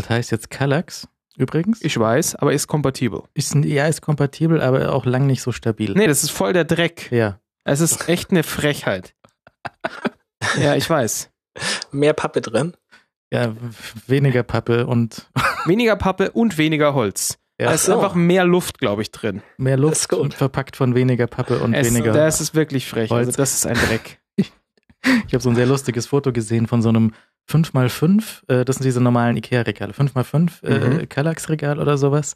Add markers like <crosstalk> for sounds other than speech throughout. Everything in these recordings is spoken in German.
Das heißt jetzt Kallax übrigens. Ich weiß, aber ist kompatibel. Ist, ja, ist kompatibel, aber auch lang nicht so stabil. Nee, das ist voll der Dreck. Ja. Es ist echt eine Frechheit. <laughs> ja, ich weiß. Mehr Pappe drin. Ja, weniger Pappe und. <laughs> weniger Pappe und weniger Holz. Ja. Da ist so. einfach mehr Luft, glaube ich, drin. Mehr Luft und verpackt von weniger Pappe und es, weniger. Das ist wirklich frech. Also Holz. Also das ist ein Dreck. <laughs> Ich habe so ein sehr lustiges Foto gesehen von so einem 5 x 5 das sind diese normalen IKEA-Regale, 5 x 5 Kallax-Regal oder sowas,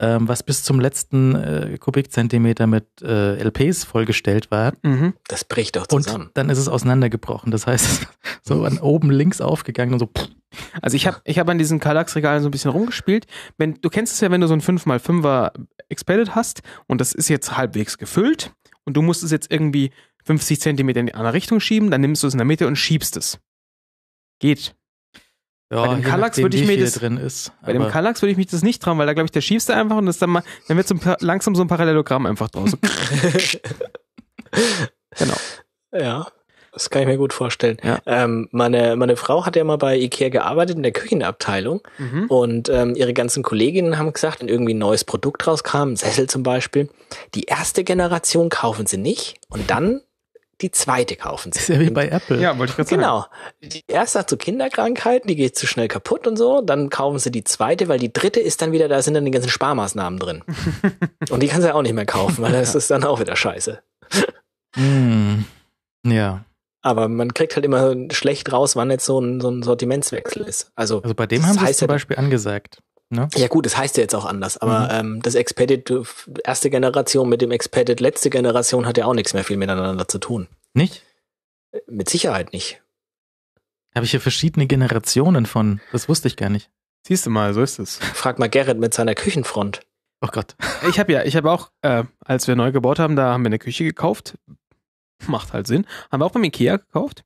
ähm, was bis zum letzten äh, Kubikzentimeter mit äh, LPs vollgestellt war. Mhm. Das bricht doch zusammen. Und dann ist es auseinandergebrochen. Das heißt, <laughs> so an oben links aufgegangen und so. Pff. Also ich habe ich hab an diesen Kallax-Regalen so ein bisschen rumgespielt. Wenn, du kennst es ja, wenn du so ein 5x5er Expanded hast und das ist jetzt halbwegs gefüllt und du musst es jetzt irgendwie 50 Zentimeter in die andere Richtung schieben, dann nimmst du es in der Mitte und schiebst es. Geht. Ja, bei dem Kallax würde ich mir das drin ist. Bei dem Kallax würde ich mich das nicht trauen, weil da glaube ich, der schiefste einfach und das dann mal, dann wird so langsam so ein Parallelogramm einfach draus. <laughs> <laughs> genau. Ja. Das kann ich mir gut vorstellen. Ja. Ähm, meine, meine Frau hat ja mal bei Ikea gearbeitet in der Küchenabteilung mhm. und ähm, ihre ganzen Kolleginnen haben gesagt, wenn irgendwie ein neues Produkt rauskam, ein Sessel zum Beispiel, die erste Generation kaufen sie nicht und dann die zweite kaufen sie. Das ist ja wie bei Apple. Ja, wollte ich gerade sagen. Genau. Die erste hat so Kinderkrankheiten, die geht zu schnell kaputt und so, dann kaufen sie die zweite, weil die dritte ist dann wieder, da sind dann die ganzen Sparmaßnahmen drin. <laughs> und die kannst du ja auch nicht mehr kaufen, weil das ist dann auch wieder scheiße. mm, ja. Aber man kriegt halt immer schlecht raus, wann jetzt so ein, so ein Sortimentswechsel ist. Also, also bei dem haben sie es zum Beispiel angesagt. Ne? Ja gut, das heißt ja jetzt auch anders, aber mhm. ähm, das Expedit erste Generation mit dem Expedit letzte Generation hat ja auch nichts mehr viel miteinander zu tun. Nicht? Äh, mit Sicherheit nicht. Habe ich hier verschiedene Generationen von, das wusste ich gar nicht. Siehst du mal, so ist es. Frag mal Gerrit mit seiner Küchenfront. Oh Gott. Äh, ich habe ja, ich habe auch, äh, als wir neu gebaut haben, da haben wir eine Küche gekauft. Macht halt Sinn. Haben wir auch beim Ikea gekauft.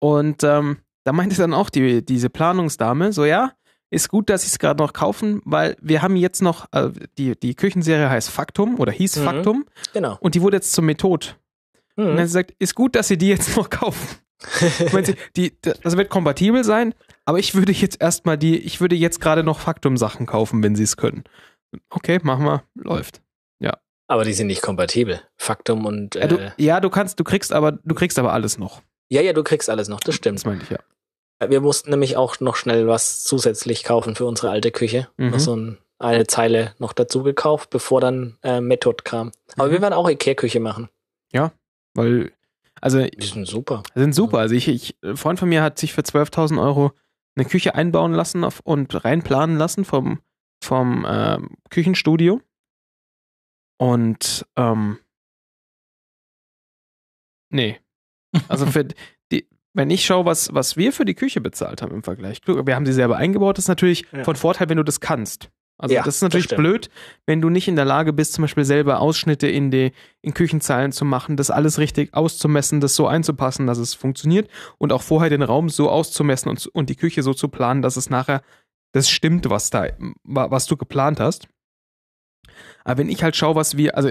Und ähm, da meinte dann auch die, diese Planungsdame so, ja, ist gut, dass sie es gerade noch kaufen, weil wir haben jetzt noch, äh, die, die Küchenserie heißt Faktum oder hieß mhm. Faktum. Genau. Und die wurde jetzt zur Method. Mhm. Und dann sie sagt, ist gut, dass sie die jetzt <laughs> noch kaufen. sie, die, das wird kompatibel sein, aber ich würde jetzt erstmal die, ich würde jetzt gerade noch Faktum-Sachen kaufen, wenn sie es können. Okay, machen wir, läuft. Ja. Aber die sind nicht kompatibel. Faktum und. Äh, ja, du, äh ja, du kannst, du kriegst aber, du kriegst aber alles noch. Ja, ja, du kriegst alles noch, das stimmt. Das meine ich, ja. Äh, wir mussten nämlich auch noch schnell was zusätzlich kaufen für unsere alte Küche. Mhm. Noch so ein, eine Zeile noch dazu gekauft, bevor dann äh, Method kam. Aber mhm. wir werden auch Ikea-Küche machen. Ja, weil, also. Die sind super. Sind super. Mhm. Also, ich, ich, ein Freund von mir hat sich für 12.000 Euro eine Küche einbauen lassen auf, und reinplanen lassen vom, vom äh, Küchenstudio. Und, ähm, nee. Also für, <laughs> wenn ich schaue, was, was wir für die Küche bezahlt haben im Vergleich, wir haben sie selber eingebaut, ist natürlich ja. von Vorteil, wenn du das kannst. Also ja, das ist natürlich das blöd, wenn du nicht in der Lage bist, zum Beispiel selber Ausschnitte in die in Küchenzeilen zu machen, das alles richtig auszumessen, das so einzupassen, dass es funktioniert und auch vorher den Raum so auszumessen und, und die Küche so zu planen, dass es nachher das stimmt, was da was du geplant hast. Aber wenn ich halt schaue, was wir also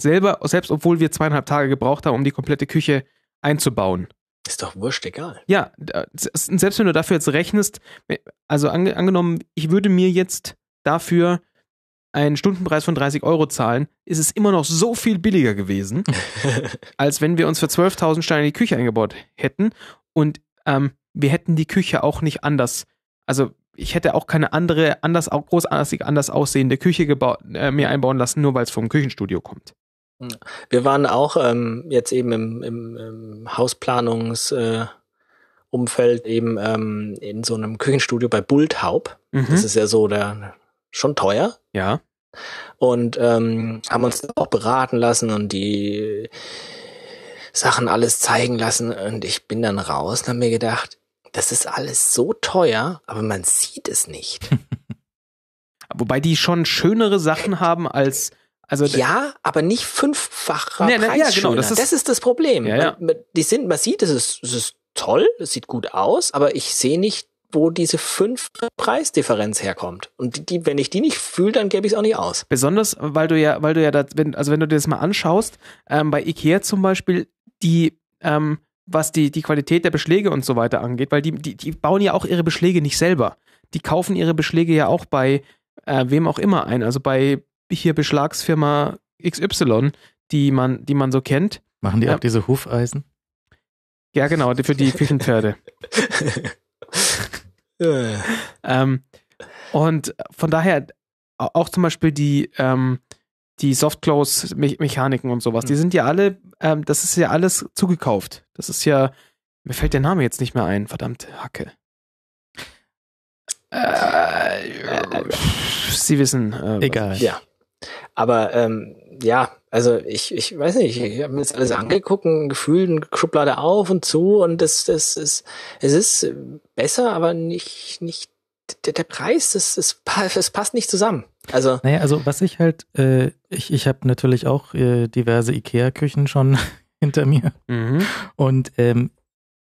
selber selbst obwohl wir zweieinhalb Tage gebraucht haben, um die komplette Küche einzubauen, ist doch wurscht egal. Ja, selbst wenn du dafür jetzt rechnest, äh, also ange, angenommen, ich würde mir jetzt dafür einen Stundenpreis von 30 Euro zahlen, ist es immer noch so viel billiger gewesen, <laughs> als wenn wir uns für 12.000 Steine die Küche eingebaut hätten. Und ähm, wir hätten die Küche auch nicht anders. Also ich hätte auch keine andere, anders, großartig anders aussehende Küche gebaut, äh, mir einbauen lassen, nur weil es vom Küchenstudio kommt. Wir waren auch ähm, jetzt eben im, im, im Hausplanungs- äh, eben ähm, in so einem Küchenstudio bei Bulthaub. Mhm. Das ist ja so der schon teuer. Ja. Und ähm, haben uns auch beraten lassen und die Sachen alles zeigen lassen. Und ich bin dann raus und habe mir gedacht, das ist alles so teuer, aber man sieht es nicht. <laughs> Wobei die schon schönere Sachen haben als also ja, aber nicht fünffacher ne, ne, Ja, genau, das, ist, das ist das Problem. Ja, ja. Man, die sind, man sieht, es ist, es ist toll, es sieht gut aus, aber ich sehe nicht, wo diese fünf Preisdifferenz herkommt. Und die, wenn ich die nicht fühle, dann gebe ich es auch nicht aus. Besonders, weil du ja, weil du ja, da, wenn, also wenn du dir das mal anschaust, ähm, bei Ikea zum Beispiel, die, ähm, was die, die Qualität der Beschläge und so weiter angeht, weil die, die, die bauen ja auch ihre Beschläge nicht selber. Die kaufen ihre Beschläge ja auch bei äh, wem auch immer ein. Also bei hier Beschlagsfirma XY, die man, die man so kennt. Machen die ja. auch diese Hufeisen? Ja, genau, für die Küchenpferde. <laughs> ähm, und von daher auch zum Beispiel die, ähm, die Softclose-Mechaniken und sowas, die hm. sind ja alle, ähm, das ist ja alles zugekauft. Das ist ja, mir fällt der Name jetzt nicht mehr ein, verdammte Hacke. Äh, äh, Sie wissen. Äh, Egal. Ja. Aber ähm, ja, also ich, ich weiß nicht, ich habe mir das alles angeguckt, ein Gefühl, eine Schublade auf und zu und das, das ist, es ist besser, aber nicht, nicht der, der Preis, das, das, das passt nicht zusammen. Also naja, also was ich halt, äh, ich, ich habe natürlich auch äh, diverse Ikea-Küchen schon <laughs> hinter mir mhm. und ähm,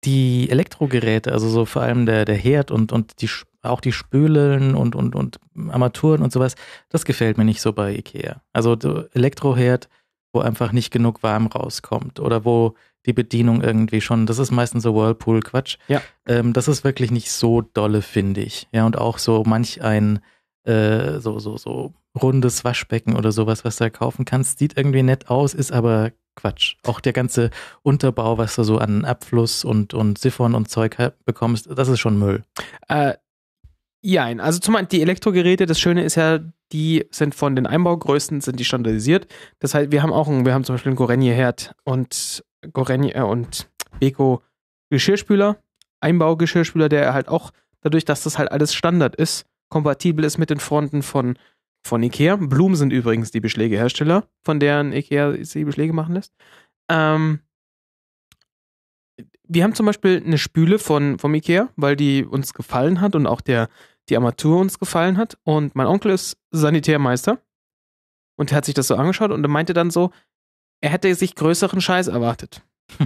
die Elektrogeräte, also so vor allem der, der Herd und, und die auch die Spülen und, und, und Armaturen und sowas, das gefällt mir nicht so bei Ikea. Also Elektroherd, wo einfach nicht genug warm rauskommt oder wo die Bedienung irgendwie schon, das ist meistens so Whirlpool-Quatsch. Ja. Ähm, das ist wirklich nicht so dolle, finde ich. Ja, und auch so manch ein äh, so, so, so rundes Waschbecken oder sowas, was du da kaufen kannst, sieht irgendwie nett aus, ist aber Quatsch. Auch der ganze Unterbau, was du so an Abfluss und, und Siphon und Zeug bekommst, das ist schon Müll. Äh, Jein. Also zum einen die Elektrogeräte, das Schöne ist ja, die sind von den Einbaugrößen, sind die standardisiert. Das heißt, wir haben auch einen, wir haben zum Beispiel einen Gorenje-Herd und Gorenje äh, und Beko Geschirrspüler, Einbaugeschirrspüler, der halt auch, dadurch, dass das halt alles Standard ist, kompatibel ist mit den Fronten von, von Ikea. Blumen sind übrigens die Beschlägehersteller, von deren Ikea sie Beschläge machen lässt. Ähm, wir haben zum Beispiel eine Spüle von, vom Ikea, weil die uns gefallen hat und auch der, die Armatur uns gefallen hat. Und mein Onkel ist Sanitärmeister und hat sich das so angeschaut und er meinte dann so, er hätte sich größeren Scheiß erwartet. <laughs>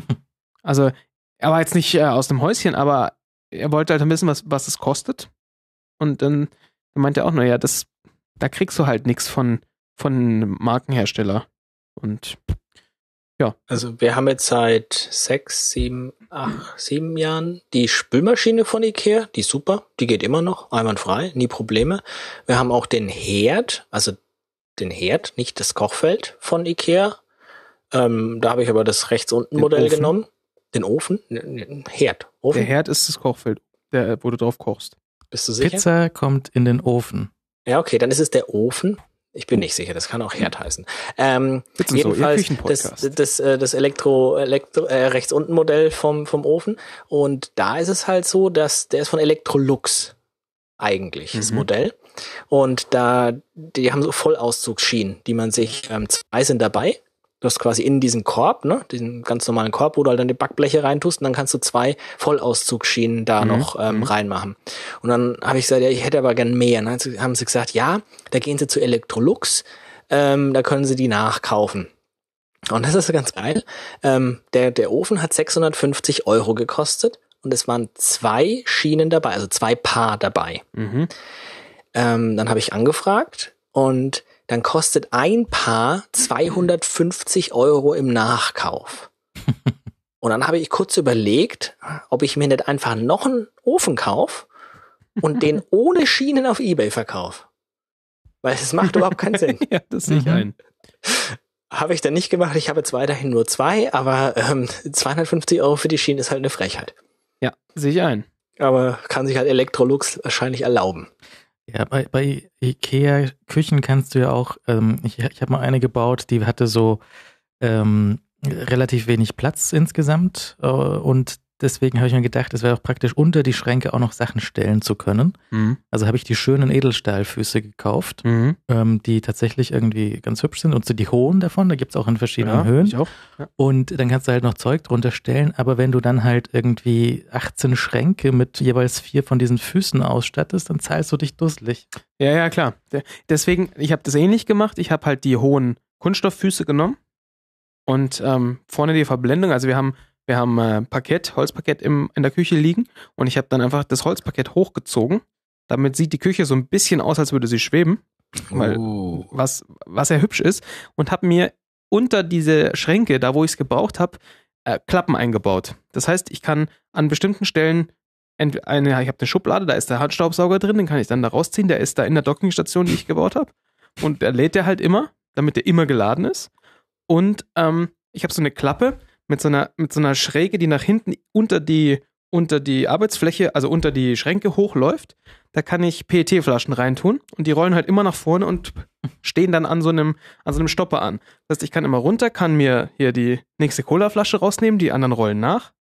also, er war jetzt nicht äh, aus dem Häuschen, aber er wollte halt wissen, was, was es kostet. Und dann, dann meinte er auch, naja, das, da kriegst du halt nichts von, von Markenhersteller. Und ja. Also wir haben jetzt seit sechs, sieben, acht, sieben Jahren die Spülmaschine von Ikea, die ist super, die geht immer noch, einwandfrei, nie Probleme. Wir haben auch den Herd, also den Herd, nicht das Kochfeld von Ikea. Ähm, da habe ich aber das rechts unten den Modell Ofen. genommen. Den Ofen? den ne, ne, Herd. Ofen? Der Herd ist das Kochfeld, der, wo du drauf kochst. Bist du sicher? Pizza kommt in den Ofen. Ja, okay, dann ist es der Ofen. Ich bin nicht sicher, das kann auch Herd heißen. Ähm, jedenfalls so, das, das, äh, das Elektro, Elektro äh, rechts unten Modell vom, vom Ofen. Und da ist es halt so, dass der ist von Electrolux eigentlich, mhm. das Modell. Und da, die haben so Vollauszugsschienen, die man sich, ähm, zwei sind dabei, Du hast quasi in diesen Korb, ne, diesen ganz normalen Korb, wo du halt dann die Backbleche reintust und dann kannst du zwei Vollauszugschienen da mhm. noch ähm, mhm. reinmachen. Und dann habe ich gesagt, ja, ich hätte aber gern mehr. Und dann haben sie gesagt, ja, da gehen sie zu Electrolux, ähm, da können sie die nachkaufen. Und das ist ganz geil. Ähm, der, der Ofen hat 650 Euro gekostet und es waren zwei Schienen dabei, also zwei Paar dabei. Mhm. Ähm, dann habe ich angefragt und dann kostet ein Paar 250 Euro im Nachkauf. <laughs> Und dann habe ich kurz überlegt, ob ich mir nicht einfach noch einen Ofen kaufe und den <laughs> ohne Schienen auf Ebay verkaufe. Weil es macht überhaupt keinen Sinn. <laughs> ja, das sehe ich mhm. ein. Habe ich dann nicht gemacht. Ich habe jetzt weiterhin nur zwei, aber ähm, 250 Euro für die Schienen ist halt eine Frechheit. Ja, sehe ich ein. Aber kann sich halt Electrolux wahrscheinlich erlauben. Ja, bei, bei IKEA-Küchen kannst du ja auch, ähm, ich, ich habe mal eine gebaut, die hatte so ähm, relativ wenig Platz insgesamt äh, und Deswegen habe ich mir gedacht, es wäre auch praktisch, unter die Schränke auch noch Sachen stellen zu können. Mhm. Also habe ich die schönen Edelstahlfüße gekauft, mhm. ähm, die tatsächlich irgendwie ganz hübsch sind und so die hohen davon, da gibt es auch in verschiedenen ja, Höhen. Ja. Und dann kannst du halt noch Zeug drunter stellen, aber wenn du dann halt irgendwie 18 Schränke mit jeweils vier von diesen Füßen ausstattest, dann zahlst du dich dusselig. Ja, ja, klar. Deswegen, ich habe das ähnlich gemacht. Ich habe halt die hohen Kunststofffüße genommen und ähm, vorne die Verblendung. Also wir haben wir haben äh, Parkett, Holzparkett im, in der Küche liegen und ich habe dann einfach das Holzparkett hochgezogen. Damit sieht die Küche so ein bisschen aus, als würde sie schweben, weil, oh. was, was ja hübsch ist. Und habe mir unter diese Schränke, da wo ich es gebraucht habe, äh, Klappen eingebaut. Das heißt, ich kann an bestimmten Stellen eine, ich habe eine Schublade, da ist der Handstaubsauger drin, den kann ich dann da rausziehen, der ist da in der Dockingstation, die ich gebaut habe. Und der lädt der halt immer, damit der immer geladen ist. Und ähm, ich habe so eine Klappe, mit so einer, mit so einer Schräge, die nach hinten unter die, unter die Arbeitsfläche, also unter die Schränke hochläuft. Da kann ich PET-Flaschen reintun und die rollen halt immer nach vorne und stehen dann an so einem, an so einem Stopper an. Das heißt, ich kann immer runter, kann mir hier die nächste Cola-Flasche rausnehmen, die anderen rollen nach.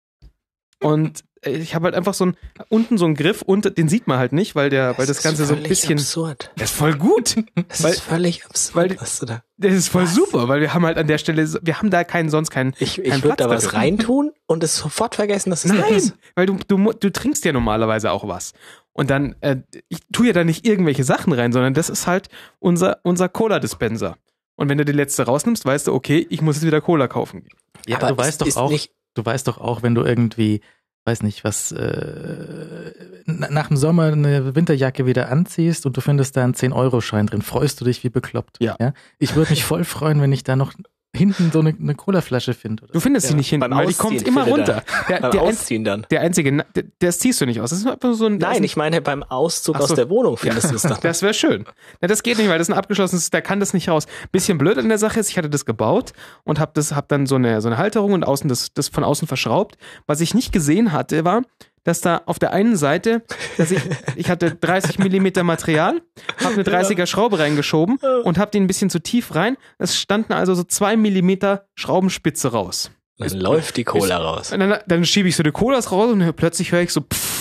Und äh, ich habe halt einfach so ein unten so einen Griff und den sieht man halt nicht, weil der, das weil das Ganze so ein bisschen. Das ist Absurd. Das ist voll gut. Das weil, ist völlig absurd, weil, was du da. Das ist voll was? super, weil wir haben halt an der Stelle, wir haben da keinen sonst keinen. Ich, ich würde da was drin. reintun und es sofort vergessen, dass es nein, ist. weil du, du du trinkst ja normalerweise auch was und dann äh, ich tue ja da nicht irgendwelche Sachen rein, sondern das ist halt unser unser Cola Dispenser. Und wenn du die letzte rausnimmst, weißt du, okay, ich muss jetzt wieder Cola kaufen. Ja, aber du weißt doch auch, nicht, du weißt doch auch, wenn du irgendwie weiß nicht, was äh, nach dem Sommer eine Winterjacke wieder anziehst und du findest da einen 10-Euro-Schein drin, freust du dich wie bekloppt. Ja. ja? Ich würde mich voll freuen, wenn ich da noch hinten so eine, eine Colaflasche finde. Du findest ja. sie nicht hinten, weil die kommt immer runter. <laughs> Der, beim der Ausziehen dann. Der einzige, der, das ziehst du nicht aus. Das ist einfach so ein, Nein, ich meine beim Auszug so. aus der Wohnung findest ja. du es dann. <laughs> Das wäre schön. Ja, das geht nicht, weil das ist ein abgeschlossenes, da kann das nicht raus. Bisschen blöd an der Sache ist, ich hatte das gebaut und habe das, hab dann so eine, so eine Halterung und außen das, das von außen verschraubt. Was ich nicht gesehen hatte, war, dass da auf der einen Seite, dass ich, <laughs> ich hatte 30 mm Material, habe eine 30er Schraube reingeschoben und habe den ein bisschen zu tief rein. Es standen also so 2 mm Schraubenspitze raus. Dann ist, läuft die Cola ist, raus. Dann, dann schiebe ich so die Colas raus und plötzlich höre ich so pfff,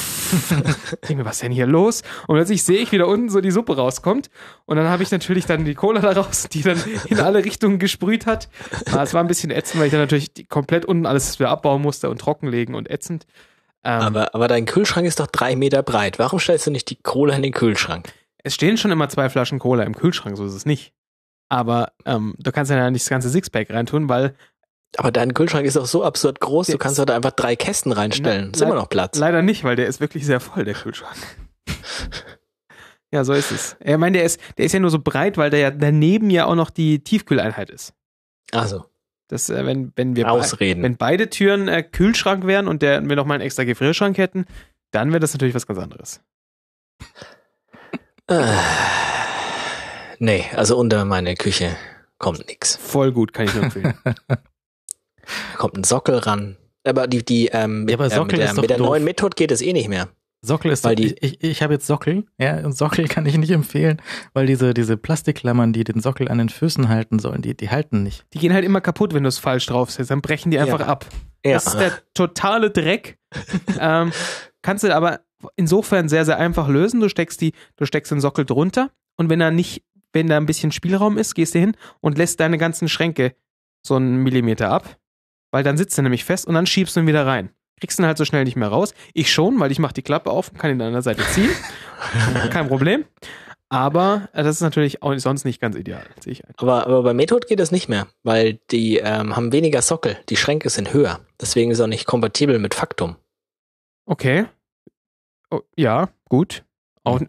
<laughs> ich mir, was ist denn hier los? Und plötzlich sehe ich, wie da unten so die Suppe rauskommt. Und dann habe ich natürlich dann die Cola da raus, die dann in alle Richtungen gesprüht hat. Aber ah, es war ein bisschen ätzend, weil ich dann natürlich komplett unten alles wieder abbauen musste und trockenlegen und ätzend. Ähm, aber, aber dein Kühlschrank ist doch drei Meter breit. Warum stellst du nicht die Cola in den Kühlschrank? Es stehen schon immer zwei Flaschen Cola im Kühlschrank, so ist es nicht. Aber ähm, du kannst ja nicht das ganze Sixpack reintun, weil. Aber dein Kühlschrank ist doch so absurd groß, du kannst da einfach drei Kästen reinstellen. Na, ist immer noch Platz. Leider nicht, weil der ist wirklich sehr voll, der Kühlschrank. <laughs> ja, so ist es. Ich meine, der ist, der ist ja nur so breit, weil der ja daneben ja auch noch die Tiefkühleinheit ist. Ach so dass äh, wenn, wenn wir Ausreden. Be wenn beide Türen äh, Kühlschrank wären und der, wir nochmal einen extra Gefrierschrank hätten, dann wäre das natürlich was ganz anderes. Äh, nee, also unter meine Küche kommt nichts. Voll gut, kann ich nur empfehlen. <laughs> kommt ein Sockel ran. Aber die, die ähm, mit, ja, aber äh, mit, der, mit der neuen Methode geht es eh nicht mehr. Sockel ist, weil die, ich, ich, habe jetzt Sockel, ja, und Sockel <laughs> kann ich nicht empfehlen, weil diese, diese Plastikklammern, die den Sockel an den Füßen halten sollen, die, die halten nicht. Die gehen halt immer kaputt, wenn du es falsch draufsetzt, dann brechen die einfach ja. ab. Ja. Das ist der totale Dreck. <laughs> ähm, kannst du aber insofern sehr, sehr einfach lösen. Du steckst die, du steckst den Sockel drunter und wenn da nicht, wenn da ein bisschen Spielraum ist, gehst du hin und lässt deine ganzen Schränke so einen Millimeter ab, weil dann sitzt er nämlich fest und dann schiebst du ihn wieder rein. Kriegst du ihn halt so schnell nicht mehr raus. Ich schon, weil ich mache die Klappe auf und kann ihn an der Seite ziehen. <laughs> Kein Problem. Aber äh, das ist natürlich auch sonst nicht ganz ideal. Aber, aber bei Method geht das nicht mehr, weil die ähm, haben weniger Sockel. Die Schränke sind höher. Deswegen ist auch nicht kompatibel mit Faktum. Okay. Oh, ja, gut. Auch, hm.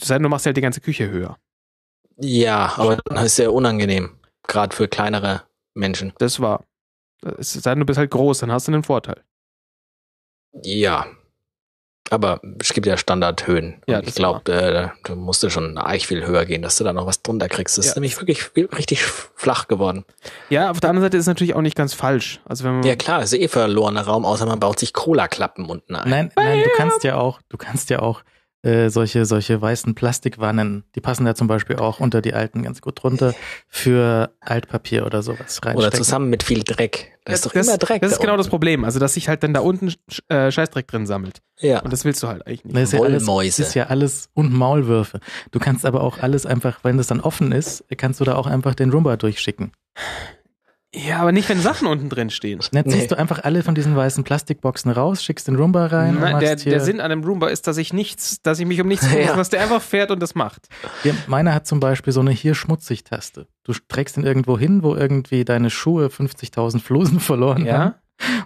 sei denn, du machst halt die ganze Küche höher. Ja, aber das ist sehr unangenehm. Gerade für kleinere Menschen. Das war. Es sei denn, du bist halt groß, dann hast du einen Vorteil. Ja. Aber es gibt ja Standardhöhen. Ja, ich glaube, äh, du musst schon eigentlich viel höher gehen, dass du da noch was drunter kriegst. Das ja. ist nämlich wirklich richtig flach geworden. Ja, auf der anderen Seite ist es natürlich auch nicht ganz falsch. Also wenn man ja klar, ist eh verlorener Raum, außer man baut sich Cola-Klappen unten ein. Nein, nein, du kannst ja auch, du kannst ja auch äh, solche, solche weißen Plastikwannen, die passen da zum Beispiel auch unter die alten ganz gut drunter, für Altpapier oder sowas rein. Oder zusammen mit viel Dreck. Da das, ist doch immer Dreck. Das da ist genau unten. das Problem. Also, dass sich halt dann da unten äh, Scheißdreck drin sammelt. Ja. Und das willst du halt eigentlich nicht. Das ist ja alles, ist ja alles und Maulwürfe. Du kannst aber auch alles einfach, wenn das dann offen ist, kannst du da auch einfach den Rumba durchschicken. Ja, aber nicht, wenn Sachen unten drin stehen. Dann ziehst nee. du einfach alle von diesen weißen Plastikboxen raus, schickst den Roomba rein. Nein, der, der, Sinn an einem Roomba ist, dass ich nichts, dass ich mich um nichts <laughs> kümmere, ja. dass der einfach fährt und das macht. Ja, meiner hat zum Beispiel so eine hier schmutzig Taste. Du trägst ihn irgendwo hin, wo irgendwie deine Schuhe 50.000 Flosen verloren ja. haben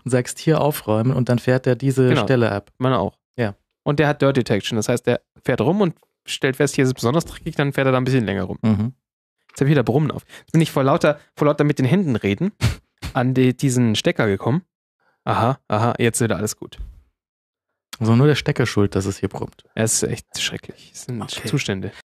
und sagst hier aufräumen und dann fährt er diese genau. Stelle ab. Meine auch. Ja. Und der hat Dirt Detection, das heißt, der fährt rum und stellt fest, hier ist es besonders dreckig, dann fährt er da ein bisschen länger rum. Mhm. Jetzt habe ich wieder Brummen auf. Jetzt bin ich vor lauter, vor lauter mit den Händen reden an die, diesen Stecker gekommen. Aha, aha, jetzt wird alles gut. Also nur der Stecker schuld, dass es hier brummt. Es ist echt schrecklich. Es sind okay. Zustände.